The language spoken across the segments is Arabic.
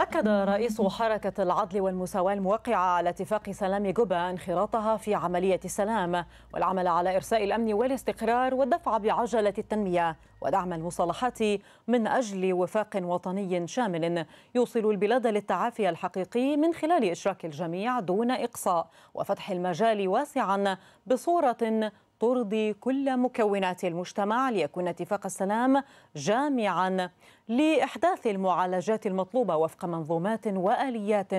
أكد رئيس حركة العدل والمساواة الموقعة على اتفاق سلام جوبا انخراطها في عملية السلام والعمل على إرساء الأمن والاستقرار والدفع بعجلة التنمية ودعم المصالحات من أجل وفاق وطني شامل يوصل البلاد للتعافي الحقيقي من خلال إشراك الجميع دون إقصاء وفتح المجال واسعا بصورة ترضي كل مكونات المجتمع ليكون اتفاق السلام جامعا لإحداث المعالجات المطلوبة وفق منظومات وآليات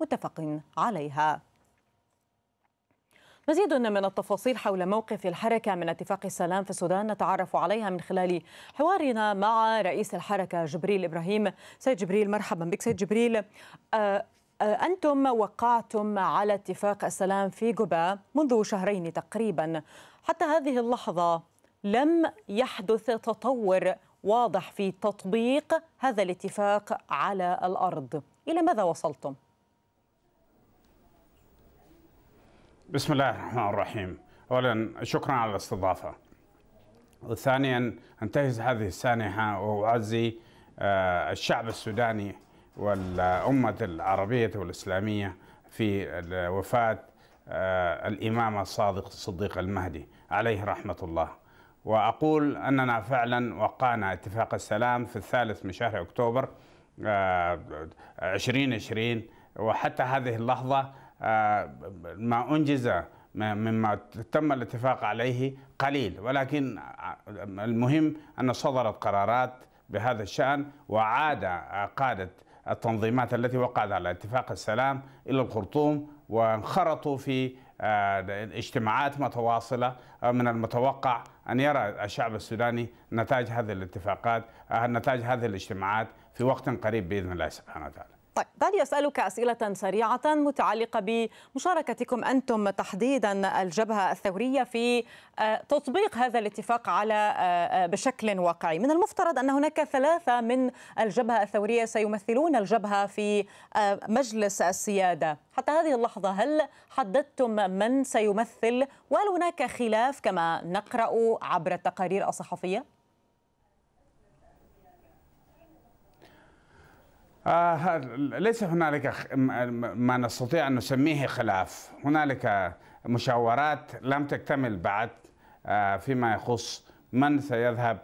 متفق عليها مزيد من التفاصيل حول موقف الحركة من اتفاق السلام في السودان نتعرف عليها من خلال حوارنا مع رئيس الحركة جبريل إبراهيم سيد جبريل مرحبا بك سيد جبريل آه، أه، أنتم وقعتم على اتفاق السلام في جوبا منذ شهرين تقريبا حتى هذه اللحظة لم يحدث تطور واضح في تطبيق هذا الاتفاق على الأرض إلى ماذا وصلتم؟ بسم الله الرحمن الرحيم أولا شكرا على الاستضافة وثانيا أنتهز هذه السانحة وأعزي أه، الشعب السوداني والأمة العربية والإسلامية في وفاة آه، الإمام الصادق الصديق المهدي عليه رحمة الله وأقول أننا فعلا وقعنا اتفاق السلام في الثالث من شهر أكتوبر 2020 آه، وحتى هذه اللحظة آه، ما أنجز مما تم الاتفاق عليه قليل ولكن المهم أن صدرت قرارات بهذا الشأن وعاد قادة التنظيمات التي وقعت على اتفاق السلام إلى الخرطوم وانخرطوا في آه، اجتماعات متواصلة آه، من المتوقع أن يرى الشعب السوداني نتائج هذه الاتفاقات آه، نتائج هذه الاجتماعات في وقت قريب بإذن الله سبحانه وتعالى طيب دعني أسألك أسئلة سريعة متعلقة بمشاركتكم أنتم تحديدا الجبهة الثورية في آه، تطبيق هذا الاتفاق على آه، آه، بشكل واقعي من المفترض أن هناك ثلاثة من الجبهة الثورية سيمثلون الجبهة في مجلس السيادة حتى هذه اللحظة هل حددتم من سيمثل وهل هناك خلاف كما نقرأ عبر التقارير الصحفية؟ آه ليس هنالك ما نستطيع أن نسميه خلاف هنالك مشاورات لم تكتمل بعد آه، فيما يخص من سيذهب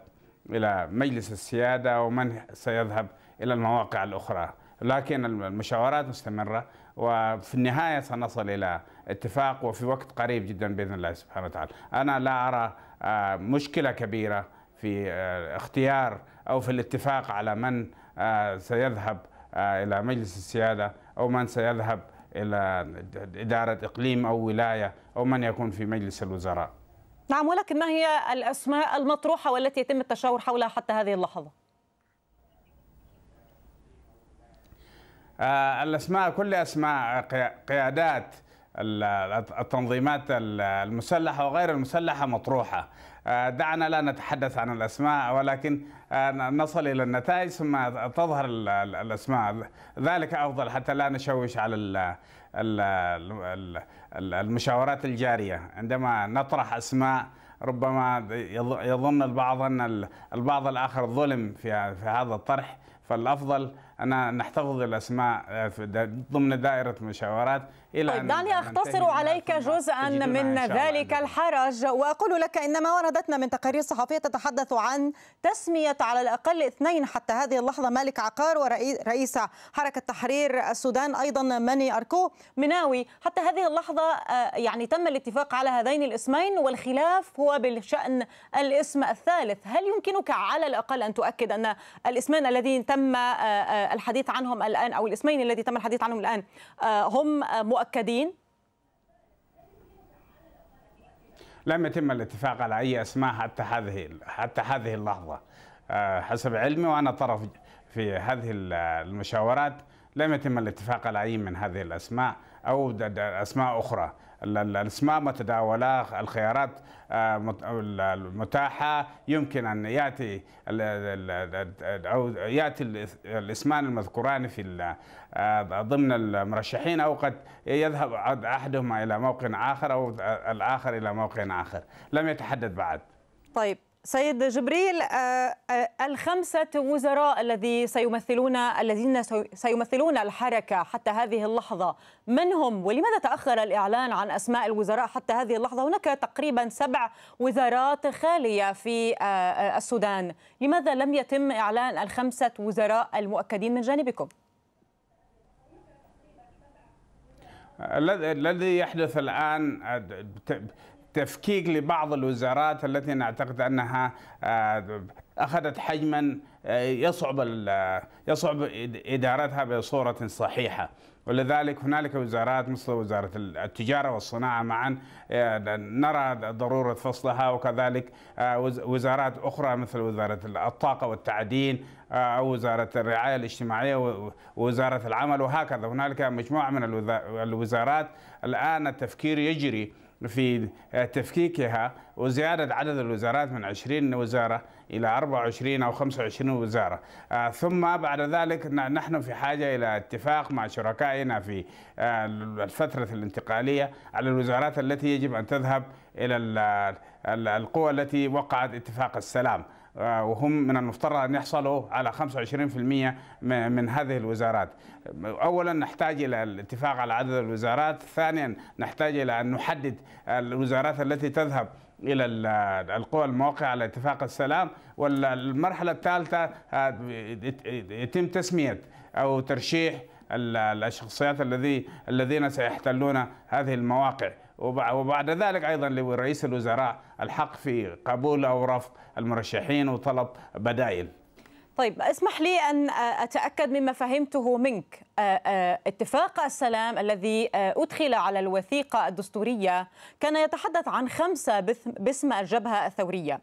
إلى مجلس السيادة ومن سيذهب إلى المواقع الأخرى لكن المشاورات مستمرة وفي النهاية سنصل إلى اتفاق وفي وقت قريب جدا بإذن الله سبحانه وتعالى أنا لا أرى آه، مشكلة كبيرة في آه، اختيار أو في الاتفاق على من سيذهب آه، إلى مجلس السيادة أو من سيذهب إلى إدارة إقليم أو ولاية أو من يكون في مجلس الوزراء نعم ولكن ما هي الأسماء المطروحة والتي يتم التشاور حولها حتى هذه اللحظة؟ آه، الأسماء كل أسماء قيادات التنظيمات المسلحة وغير المسلحة مطروحة آه، دعنا لا نتحدث عن الأسماء ولكن آه، نصل إلى النتائج ثم تظهر الأسماء ذلك أفضل حتى لا نشوش على المشاورات الجارية عندما نطرح أسماء ربما يظن البعض أن البعض الآخر ظلم في هذا الطرح فالأفضل أنا نحتفظ الأسماء آه، ضمن دائرة مشاورات إلى طيب دعني أختصر عليك جزءا من ذلك الحرج وأقول لك إن ما وردتنا من تقارير صحفية تتحدث عن تسمية على الأقل اثنين حتى هذه اللحظة مالك عقار ورئيس حركة تحرير السودان أيضا ماني أركو مناوي حتى هذه اللحظة آه، يعني تم الاتفاق على هذين الاسمين والخلاف هو بالشأن الاسم الثالث هل يمكنك على الأقل أن تؤكد أن الاسمين الذين تم آه، الحديث عنهم الآن أو الاسمين الذي تم الحديث عنهم الآن آه، هم آه، مؤكدين لم يتم الاتفاق على أي أسماء حتى هذه حتى هذه اللحظة آه، حسب علمي وأنا طرف في هذه المشاورات لم يتم الاتفاق على أي من هذه الأسماء أو أسماء أخرى الاسماء متداوله الخيارات آه، المتاحه يمكن ان ياتي ياتي الاسمان المذكوران في آه، ضمن المرشحين او قد يذهب احدهما الى موقع اخر او الاخر الى موقع اخر لم يتحدد بعد طيب سيد جبريل آه، آه، الخمسة وزراء الذي سيمثلون الذين سيمثلون الحركة حتى هذه اللحظة من هم ولماذا تأخر الإعلان عن أسماء الوزراء حتى هذه اللحظة هناك تقريبا سبع وزارات خالية في آه، السودان لماذا لم يتم إعلان الخمسة وزراء المؤكدين من جانبكم؟ الذي يحدث الآن تفكيك لبعض الوزارات التي نعتقد انها آه، اخذت حجما آه، يصعب آه، يصعب ادارتها بصوره صحيحه ولذلك هنالك وزارات مثل وزاره التجاره والصناعه معا نرى ضروره فصلها وكذلك وزارات اخرى مثل وزاره الطاقه والتعدين او وزاره الرعايه الاجتماعيه ووزاره العمل وهكذا هنالك مجموعه من الوزارات الان التفكير يجري في آه، تفكيكها وزيادة عدد الوزارات من 20 وزارة إلى 24 أو 25 وزارة آه، ثم بعد ذلك نحن في حاجة إلى اتفاق مع شركائنا في آه، الفترة الانتقالية على الوزارات التي يجب أن تذهب إلى القوى التي وقعت اتفاق السلام آه، وهم من المفترض أن يحصلوا على 25% من هذه الوزارات أولا نحتاج إلى الاتفاق على عدد الوزارات ثانيا نحتاج إلى أن نحدد الوزارات التي تذهب الى القوى الموقعه على اتفاق السلام والمرحله الثالثه آه، يتم تسميه او ترشيح الشخصيات الذي الذين سيحتلون هذه المواقع وبعد ذلك أيضا لرئيس الوزراء الحق في قبول أو رفض المرشحين وطلب بدائل طيب اسمح لي أن أتأكد مما فهمته منك اتفاق السلام الذي أدخل على الوثيقة الدستورية كان يتحدث عن خمسة باسم الجبهة الثورية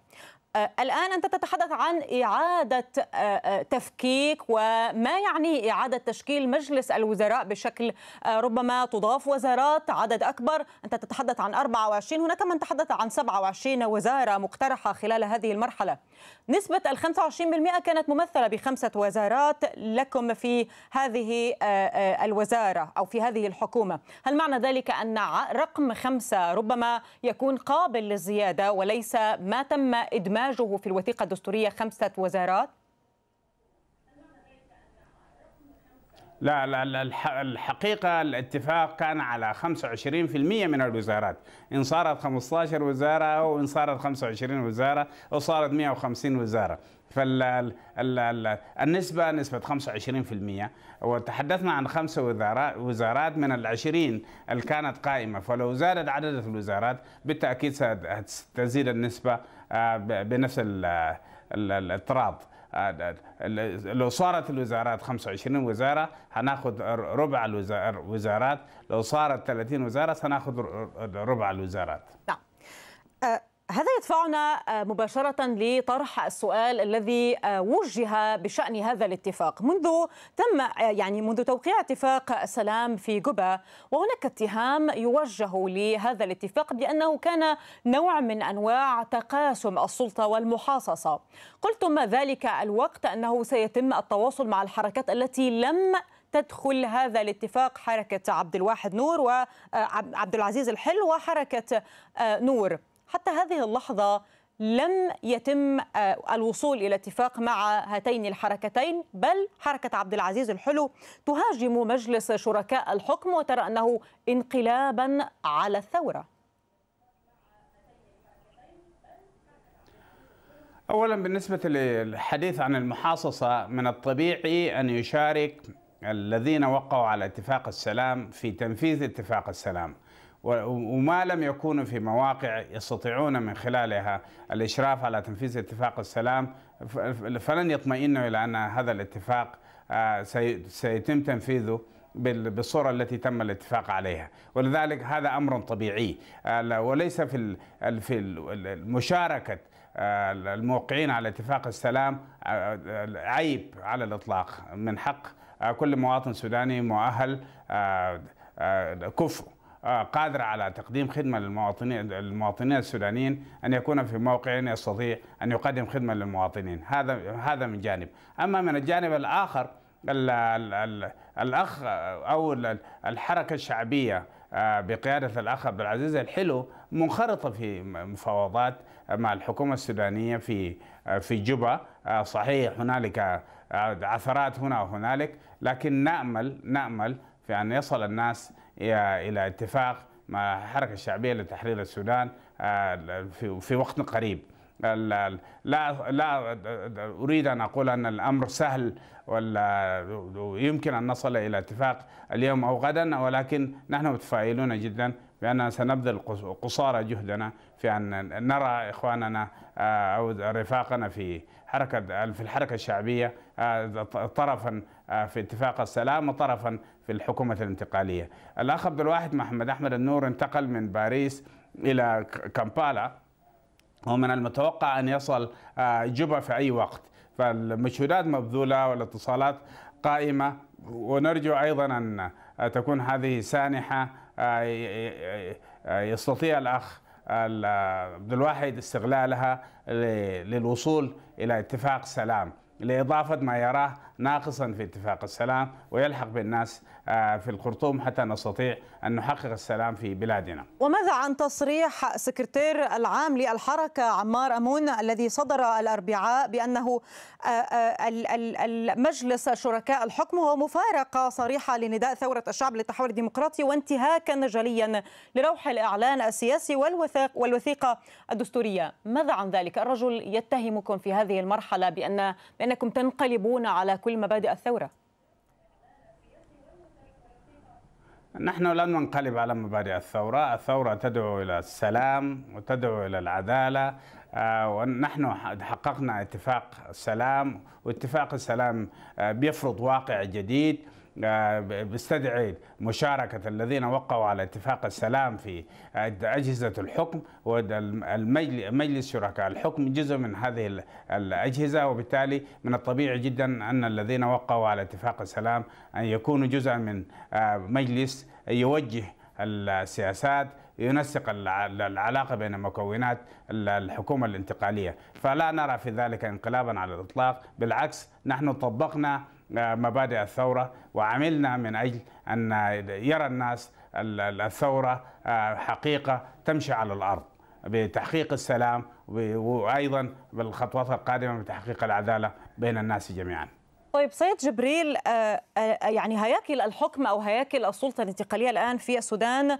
آه، الآن أنت تتحدث عن إعادة آه، آه، تفكيك وما يعني إعادة تشكيل مجلس الوزراء بشكل ربما تضاف وزارات عدد أكبر أنت تتحدث عن 24 هناك من تحدث عن 27 وزارة مقترحة خلال هذه المرحلة نسبة ال 25% كانت ممثلة بخمسة وزارات لكم في هذه الوزارة أو في هذه الحكومة هل معنى ذلك أن رقم خمسة ربما يكون قابل للزيادة وليس ما تم إدماجه اندماجه في الوثيقة الدستورية خمسة وزارات؟ لا لا الحقيقة الاتفاق كان على 25% من الوزارات إن صارت 15 وزارة أو إن صارت 25 وزارة أو صارت 150 وزارة فالنسبة نسبة 25% وتحدثنا عن خمس وزارات من العشرين اللي كانت قائمة فلو زادت عدد الوزارات بالتأكيد ستزيد النسبة آه، بنفس الاطراد آه، لو صارت الوزارات 25 وزاره هناخذ ربع الوزارات لو صارت 30 وزاره سناخذ ربع الوزارات نعم آه، هذا يدفعنا آه، مباشرة لطرح السؤال الذي آه، وجه بشأن هذا الاتفاق منذ تم آه، يعني منذ توقيع اتفاق السلام في جوبا وهناك اتهام يوجه لهذا الاتفاق بأنه كان نوع من أنواع تقاسم السلطة والمحاصصة قلتم ذلك الوقت أنه سيتم التواصل مع الحركات التي لم تدخل هذا الاتفاق حركة عبد الواحد نور وعبد العزيز الحل وحركة نور حتى هذه اللحظة لم يتم آه، الوصول إلى اتفاق مع هاتين الحركتين بل حركة عبد العزيز الحلو تهاجم مجلس شركاء الحكم وترى أنه انقلابا على الثورة اولا بالنسبه للحديث عن المحاصصه من الطبيعي ان يشارك الذين وقعوا على اتفاق السلام في تنفيذ اتفاق السلام وما لم يكونوا في مواقع يستطيعون من خلالها الإشراف على تنفيذ اتفاق السلام فلن يطمئنوا إلى أن هذا الاتفاق آه، سيتم تنفيذه بالصورة التي تم الاتفاق عليها ولذلك هذا أمر طبيعي آه، وليس في مشاركة آه، الموقعين على اتفاق السلام عيب على الإطلاق من حق كل مواطن سوداني مؤهل كفؤ آه، قادرة على تقديم خدمة للمواطنين المواطنين السودانيين أن يكون في موقع يستطيع أن يقدم خدمة للمواطنين هذا هذا من جانب أما من الجانب الآخر الأخ أو الحركة الشعبية آه، بقيادة الأخ عبد العزيز الحلو منخرطة في مفاوضات مع الحكومة السودانية في آه، في جوبا صحيح هنالك عثرات هنا وهنالك لكن نأمل نأمل في أن يصل الناس إلى اتفاق مع الحركة الشعبية لتحرير السودان آه، في وقت قريب لا لا اريد ان اقول ان الامر سهل ولا يمكن ان نصل الى اتفاق اليوم او غدا ولكن نحن متفائلون جدا باننا سنبذل قصارى جهدنا في ان نرى اخواننا آه، او رفاقنا في حركه في الحركه الشعبيه آه، طرفا في اتفاق السلام وطرفا في الحكومة الانتقالية الأخ عبد الواحد محمد أحمد النور انتقل من باريس إلى كامبالا ومن المتوقع أن يصل آه، جوبا في أي وقت فالمشهودات مبذولة والاتصالات قائمة ونرجو أيضا أن آه، تكون هذه سانحة آه، يستطيع الأخ عبد الواحد استغلالها للوصول إلى اتفاق سلام لإضافة ما يراه ناقصا في اتفاق السلام ويلحق بالناس آه، في الخرطوم حتى نستطيع أن نحقق السلام في بلادنا وماذا عن تصريح سكرتير العام للحركة عمار أمون الذي صدر الأربعاء بأنه آه، آه، المجلس شركاء الحكم هو مفارقة صريحة لنداء ثورة الشعب للتحول الديمقراطي وانتهاكا جليا لروح الإعلان السياسي والوثيق والوثيقة الدستورية ماذا عن ذلك الرجل يتهمكم في هذه المرحلة بأن بأنكم تنقلبون على كل كل مبادئ الثورة نحن لن ننقلب على مبادئ الثورة الثورة تدعو إلى السلام وتدعو إلى العدالة آه، ونحن حققنا اتفاق السلام واتفاق السلام آه، بيفرض واقع جديد آه، بيستدعي مشاركة الذين وقعوا على اتفاق السلام في أجهزة الحكم ومجلس شركاء الحكم جزء من هذه الأجهزة وبالتالي من الطبيعي جدا أن الذين وقعوا على اتفاق السلام أن يكونوا جزءا من آه، مجلس يوجه السياسات ينسق العلاقه بين مكونات الحكومه الانتقاليه، فلا نرى في ذلك انقلابا على الاطلاق، بالعكس نحن طبقنا مبادئ الثورة وعملنا من أجل أن يرى الناس الثورة آه، حقيقة تمشي على الأرض بتحقيق السلام وأيضا بالخطوات القادمة بتحقيق العدالة بين الناس جميعاً طيب سيد جبريل آه، آه، يعني هياكل الحكم او هياكل السلطه الانتقاليه الان في السودان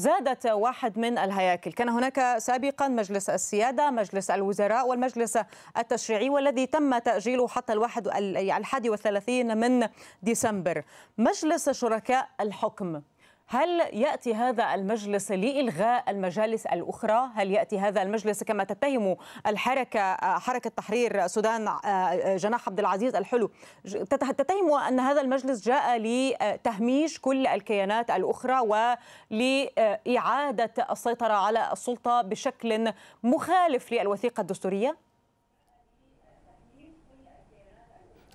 زادت واحد من الهياكل كان هناك سابقا مجلس السيادة مجلس الوزراء والمجلس التشريعي والذي تم تأجيله حتى الواحد الحادي والثلاثين من ديسمبر مجلس شركاء الحكم هل يأتي هذا المجلس لإلغاء المجالس الأخرى؟ هل يأتي هذا المجلس كما تتهم الحركة حركة تحرير السودان آه، آه، جناح عبد العزيز الحلو تتهم أن هذا المجلس جاء لتهميش كل الكيانات الأخرى ولإعادة السيطرة على السلطة بشكل مخالف للوثيقة الدستورية؟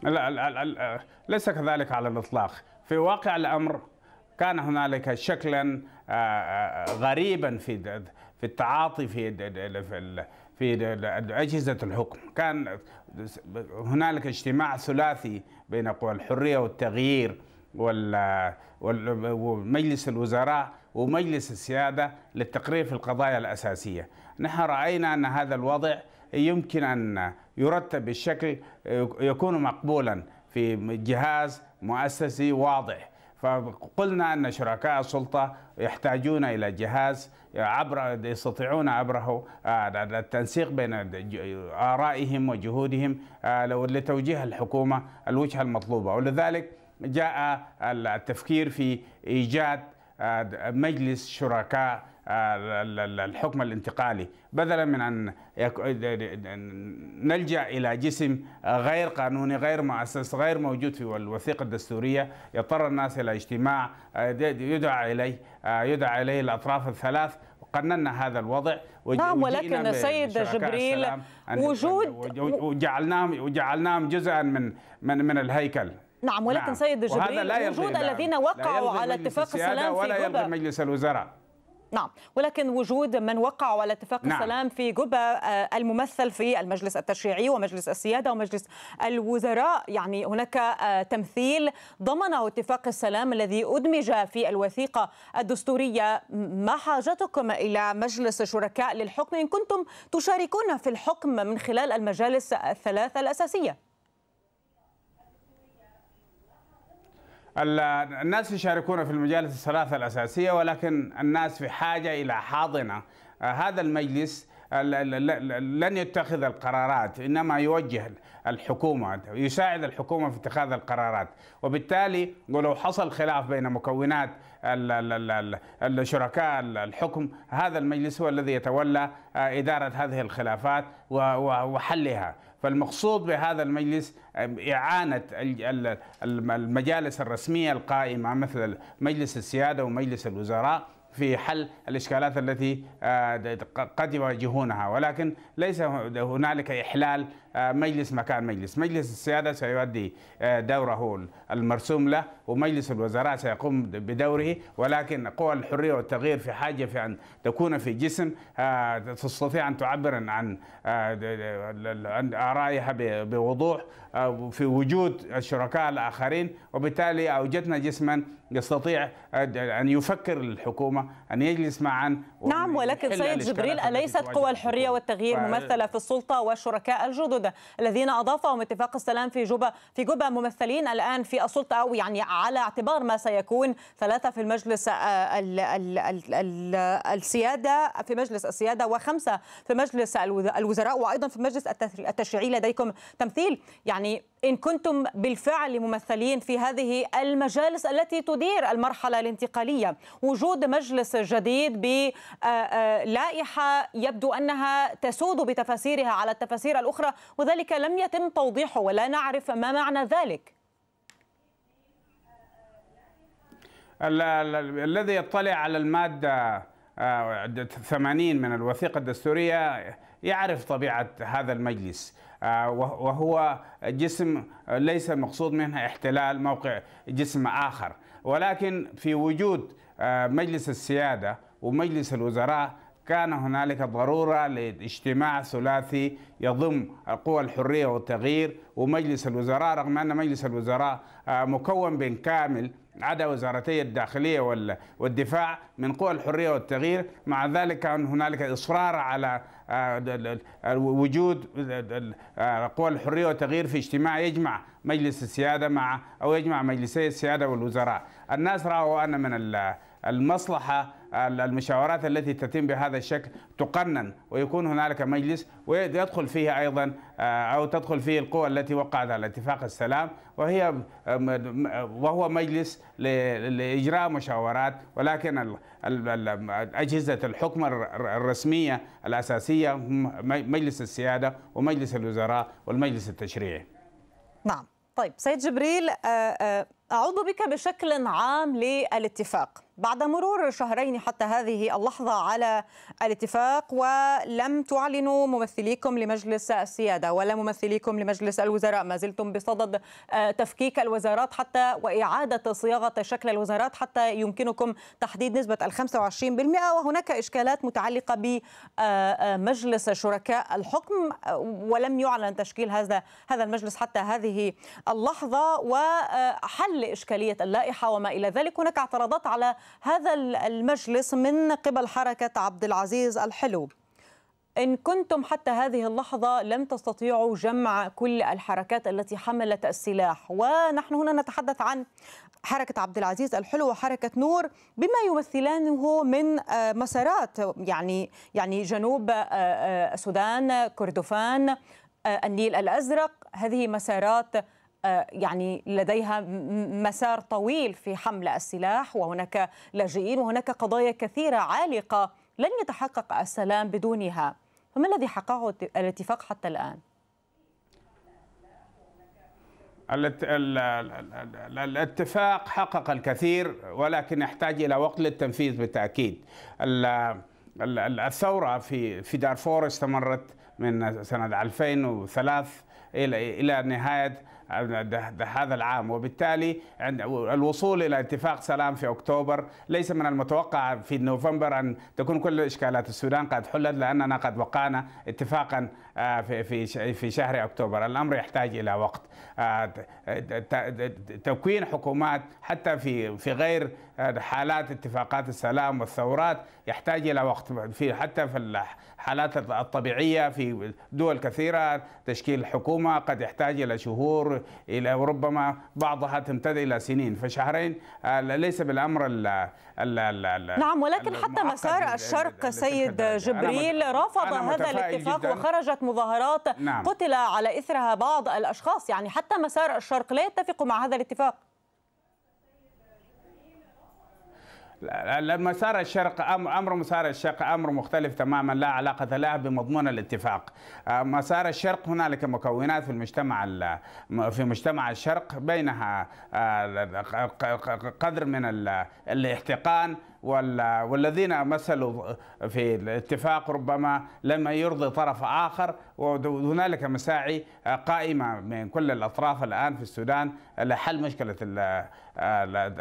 لا, لا, لا, لا ليس كذلك على الإطلاق في واقع الأمر كان هنالك شكلا آه، آه، غريبا في في التعاطي في في أجهزة الحكم كان هنالك اجتماع ثلاثي بين قوى الحرية والتغيير ومجلس الوزراء ومجلس السيادة للتقرير في القضايا الأساسية نحن رأينا أن هذا الوضع يمكن أن يرتب بالشكل آه، يكون مقبولا في جهاز مؤسسي واضح فقلنا أن شركاء السلطة يحتاجون إلى جهاز عبر يستطيعون عبره آه، التنسيق بين آرائهم وجهودهم آه، لتوجيه الحكومة الوجهة المطلوبة ولذلك جاء التفكير في إيجاد آه، مجلس شركاء الحكم الانتقالي بدلا من أن نلجأ إلى جسم غير قانوني غير مؤسس غير موجود في الوثيقة الدستورية يضطر الناس إلى اجتماع آه، يدعى إليه آه، يدعى إليه الأطراف الثلاث قننا هذا الوضع نعم ولكن سيد جبريل وجود وجعلناهم وجعلناهم جزءا من من من الهيكل نعم ولكن نعم. سيد جبريل وجود الذين وقعوا على اتفاق السلام في جوبا ولا يلغي مجلس الوزراء نعم ولكن وجود من وقعوا على اتفاق نعم. السلام في جوبا آه، الممثل في المجلس التشريعي ومجلس السياده ومجلس الوزراء يعني هناك آه، تمثيل ضمنه اتفاق السلام الذي ادمج في الوثيقه الدستوريه ما حاجتكم الى مجلس شركاء للحكم ان كنتم تشاركون في الحكم من خلال المجالس الثلاثه الاساسيه الناس يشاركون في المجالس الثلاثة الأساسية ولكن الناس في حاجة إلى حاضنة آه، هذا المجلس لن يتخذ القرارات انما يوجه الحكومه يساعد الحكومه في اتخاذ القرارات وبالتالي ولو حصل خلاف بين مكونات الشركاء الحكم هذا المجلس هو الذي يتولى آه، اداره هذه الخلافات وحلها فالمقصود بهذا المجلس إعانة المجالس الرسمية القائمة مثل مجلس السيادة ومجلس الوزراء في حل الإشكالات التي آه، قد يواجهونها ولكن ليس هنالك إحلال مجلس مكان مجلس مجلس السيادة سيؤدي آه، دوره المرسوم له ومجلس الوزراء سيقوم بدوره ولكن قوى الحرية والتغيير في حاجة في أن تكون في جسم آه، تستطيع أن تعبر عن آه، آرائها بوضوح في وجود الشركاء الآخرين وبالتالي أوجدنا جسما يستطيع أن يفكر الحكومة أن يجلس معا نعم ولكن سيد جبريل أليست قوى الحرية والتغيير ممثلة في السلطة والشركاء الجدد السود الذين اضافهم اتفاق السلام في جوبا في جوبا ممثلين الان في السلطه او يعني على اعتبار ما سيكون ثلاثه في المجلس آه، ال ال ال السياده في مجلس السياده وخمسه في مجلس الوزراء وايضا في مجلس التشريعي لديكم تمثيل يعني إن كنتم بالفعل ممثلين في هذه المجالس التي تدير المرحلة الانتقالية وجود مجلس جديد بلائحة آه، آه، يبدو أنها تسود بتفاسيرها على التفاسير الأخرى وذلك لم يتم توضيحه ولا نعرف ما معنى ذلك الذي يطلع على المادة 80 آه، من الوثيقة الدستورية يعرف طبيعة هذا المجلس آه، وهو جسم ليس المقصود منها احتلال موقع جسم آخر ولكن في وجود آه، مجلس السيادة ومجلس الوزراء كان هنالك ضرورة لاجتماع ثلاثي يضم القوى الحرية والتغيير ومجلس الوزراء رغم أن مجلس الوزراء آه، مكون بين كامل عدا وزارتي الداخليه والدفاع من قوى الحريه والتغيير مع ذلك كان هنالك اصرار على آه، وجود آه، قوى الحريه والتغيير في اجتماع يجمع مجلس السياده مع او يجمع مجلسي السياده والوزراء الناس راوا ان من المصلحه المشاورات التي تتم بهذا الشكل تقنن ويكون هنالك مجلس ويدخل فيه ايضا آه، او تدخل فيه القوى التي وقعت على اتفاق السلام وهي وهو مجلس لاجراء مشاورات ولكن اجهزه الحكم الرسميه الاساسيه مجلس السياده ومجلس الوزراء والمجلس التشريعي. نعم، طيب سيد جبريل آه، آه، اعود بك بشكل عام للاتفاق. بعد مرور شهرين حتى هذه اللحظة على الاتفاق ولم تعلنوا ممثليكم لمجلس السيادة ولا ممثليكم لمجلس الوزراء ما زلتم بصدد آه، تفكيك الوزارات حتى وإعادة صياغة شكل الوزارات حتى يمكنكم تحديد نسبة ال 25% وهناك إشكالات متعلقة بمجلس آه، آه، شركاء الحكم ولم يعلن تشكيل هذا هذا المجلس حتى هذه اللحظة وحل إشكالية اللائحة وما إلى ذلك هناك اعتراضات على هذا المجلس من قبل حركة عبد العزيز الحلو إن كنتم حتى هذه اللحظة لم تستطيعوا جمع كل الحركات التي حملت السلاح ونحن هنا نتحدث عن حركة عبد العزيز الحلو وحركة نور بما يمثلانه من آه، مسارات يعني يعني جنوب آه، آه، السودان كردفان النيل الأزرق هذه مسارات آه، يعني لديها مسار طويل في حمل السلاح وهناك لاجئين وهناك قضايا كثيرة عالقة لن يتحقق السلام بدونها فما الذي حققه الاتفاق حتى الآن؟ الاتفاق حقق الكثير ولكن يحتاج الى وقت للتنفيذ بالتاكيد الثوره في في دارفور استمرت من سنه 2003 الى الى نهايه هذا العام وبالتالي الوصول إلى اتفاق سلام في أكتوبر ليس من المتوقع في نوفمبر أن تكون كل إشكالات السودان قد حلت لأننا قد وقعنا اتفاقا آه، في في في شهر اكتوبر، الامر يحتاج الى وقت. آه، تكوين حكومات حتى في في غير آه، حالات اتفاقات السلام والثورات يحتاج الى وقت في حتى في الحالات الطبيعيه في دول كثيره تشكيل حكومه قد يحتاج الى شهور الى ربما بعضها تمتد الى سنين، فشهرين ليس بالامر ال ال ال نعم ولكن حتى مسار الشرق سيد جبريل رفض هذا الاتفاق وخرجت مظاهرات نعم. قتل على إثرها بعض الأشخاص يعني حتى مسار الشرق لا يتفق مع هذا الاتفاق مسار الشرق امر مسار الشرق امر مختلف تماما لا علاقه له بمضمون الاتفاق. آه، مسار الشرق هنالك مكونات في المجتمع في مجتمع الشرق بينها آه، قدر من الاحتقان ولا والذين مثلوا في الاتفاق ربما لم يرضي طرف آخر وهنالك مساعي قائمة من كل الأطراف الآن في السودان لحل مشكلة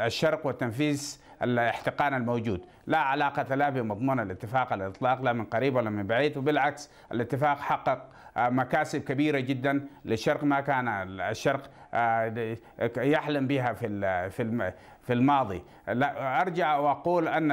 الشرق وتنفيذ الاحتقان الموجود لا علاقة لا بمضمون الاتفاق على الإطلاق لا من قريب ولا من بعيد وبالعكس الاتفاق حقق آه، مكاسب كبيره جدا للشرق ما كان الشرق آه، يحلم بها في في الماضي لا ارجع واقول ان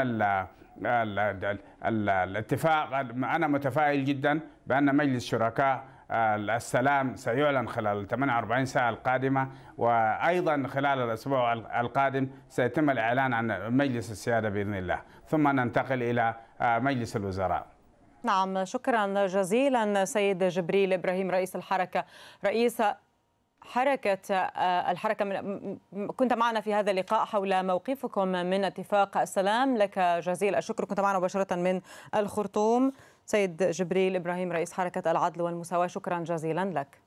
الاتفاق انا متفائل جدا بان مجلس شركاء آه، السلام سيعلن خلال 48 ساعة القادمة وأيضا خلال الأسبوع القادم سيتم الإعلان عن مجلس السيادة بإذن الله ثم ننتقل إلى مجلس الوزراء نعم شكرا جزيلا سيد جبريل إبراهيم رئيس الحركة رئيس حركة آه، الحركة من كنت معنا في هذا اللقاء حول موقفكم من اتفاق السلام لك جزيل الشكر كنت معنا مباشرة من الخرطوم سيد جبريل إبراهيم رئيس حركة العدل والمساواة شكرا جزيلا لك